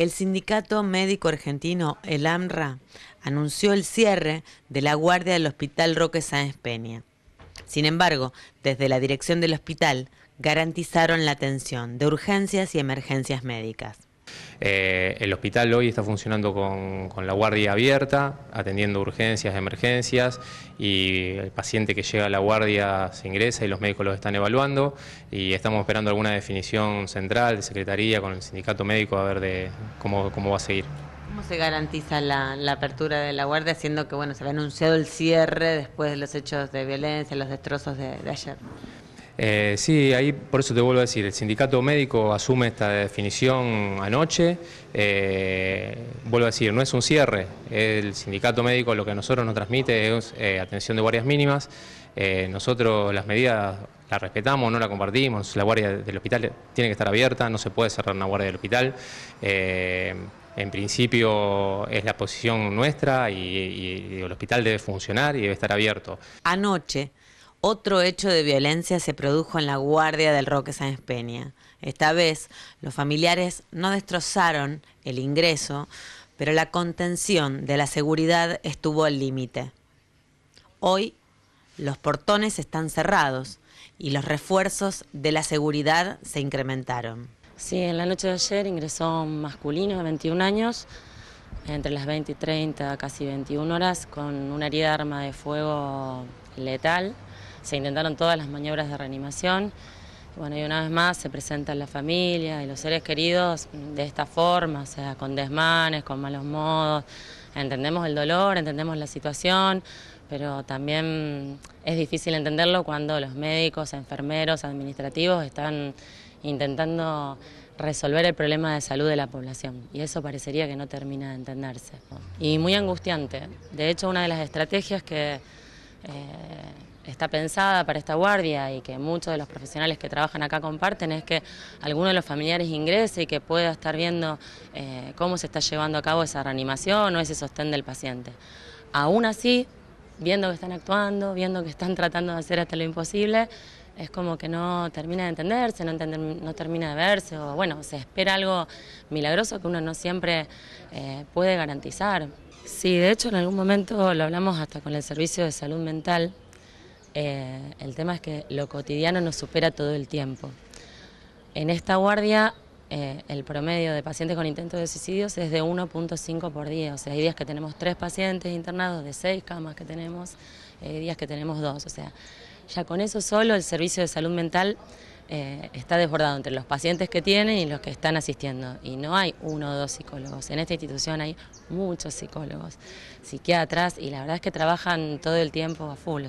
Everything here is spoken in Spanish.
El sindicato médico argentino, el AMRA, anunció el cierre de la guardia del Hospital Roque Sáenz Peña. Sin embargo, desde la dirección del hospital garantizaron la atención de urgencias y emergencias médicas. Eh, el hospital hoy está funcionando con, la guardia abierta, atendiendo urgencias, emergencias, y el paciente que llega a la guardia se ingresa y los médicos los están evaluando, y estamos esperando alguna definición central de secretaría con el sindicato médico a ver de cómo, cómo va a seguir. ¿Cómo se garantiza la, apertura de la guardia, siendo que bueno se ha anunciado el cierre después de los hechos de violencia, los destrozos de ayer? Eh, sí, ahí por eso te vuelvo a decir, el sindicato médico asume esta definición anoche. Eh, vuelvo a decir, no es un cierre. El sindicato médico lo que nosotros nos transmite es eh, atención de guardias mínimas. nosotros las medidas las respetamos, no las compartimos. La guardia del hospital tiene que estar abierta, no se puede cerrar una guardia del hospital. en principio es la posición nuestra y el hospital debe funcionar y debe estar abierto. Anoche. Otro hecho de violencia se produjo en la guardia del Roque San Espeña. Esta vez, los familiares no destrozaron el ingreso, pero la contención de la seguridad estuvo al límite. Hoy, los portones están cerrados y los refuerzos de la seguridad se incrementaron. Sí, en la noche de ayer ingresó un masculino de 21 años, entre las 20 y 30, casi 21 horas, con una herida de arma de fuego letal se intentaron todas las maniobras de reanimación. Bueno, y una vez más se presentan la familia y los seres queridos de esta forma, o sea, con desmanes, con malos modos. Entendemos el dolor, entendemos la situación, pero también es difícil entenderlo cuando los médicos, enfermeros, administrativos están intentando resolver el problema de salud de la población y eso parecería que no termina de entenderse. Y muy angustiante. De hecho, una de las estrategias que... Eh, está pensada para esta guardia y que muchos de los profesionales que trabajan acá comparten es que alguno de los familiares ingrese y que pueda estar viendo eh, cómo se está llevando a cabo esa reanimación o ese sostén del paciente. Aún así, viendo que están actuando, viendo que están tratando de hacer hasta lo imposible, es como que no termina de entenderse, no, termina de verse, o bueno, se espera algo milagroso que uno no siempre eh, puede garantizar. Sí, de hecho en algún momento lo hablamos hasta con el servicio de salud mental, eh, el tema es que lo cotidiano nos supera todo el tiempo. En esta guardia eh, el promedio de pacientes con intentos de suicidios es de 1.5 por día. O sea, hay días que tenemos tres pacientes internados de seis camas que tenemos, hay eh, días que tenemos dos. O sea, ya con eso solo el servicio de salud mental está desbordado entre los pacientes que tienen y los que están asistiendo. Y no hay uno o dos psicólogos. En esta institución hay muchos psicólogos, psiquiatras, y la verdad es que trabajan todo el tiempo a full.